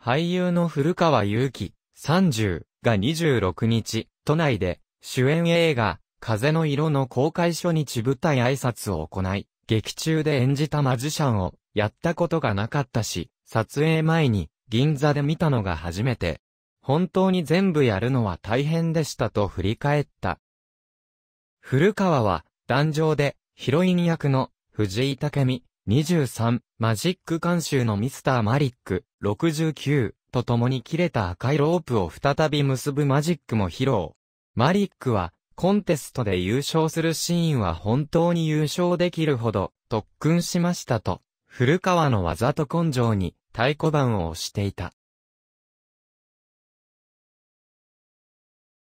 俳優の古川祐希、30が26日、都内で、主演映画、風の色の公開初日舞台挨拶を行い、劇中で演じたマジシャンを、やったことがなかったし、撮影前に、銀座で見たのが初めて。本当に全部やるのは大変でしたと振り返った。古川は、壇上で、ヒロイン役の、藤井武美、23、マジック監修のミスターマリック、69と共に切れた赤いロープを再び結ぶマジックも披露。マリックは、コンテストで優勝するシーンは本当に優勝できるほど特訓しましたと、古川の技と根性に太鼓判を押していた。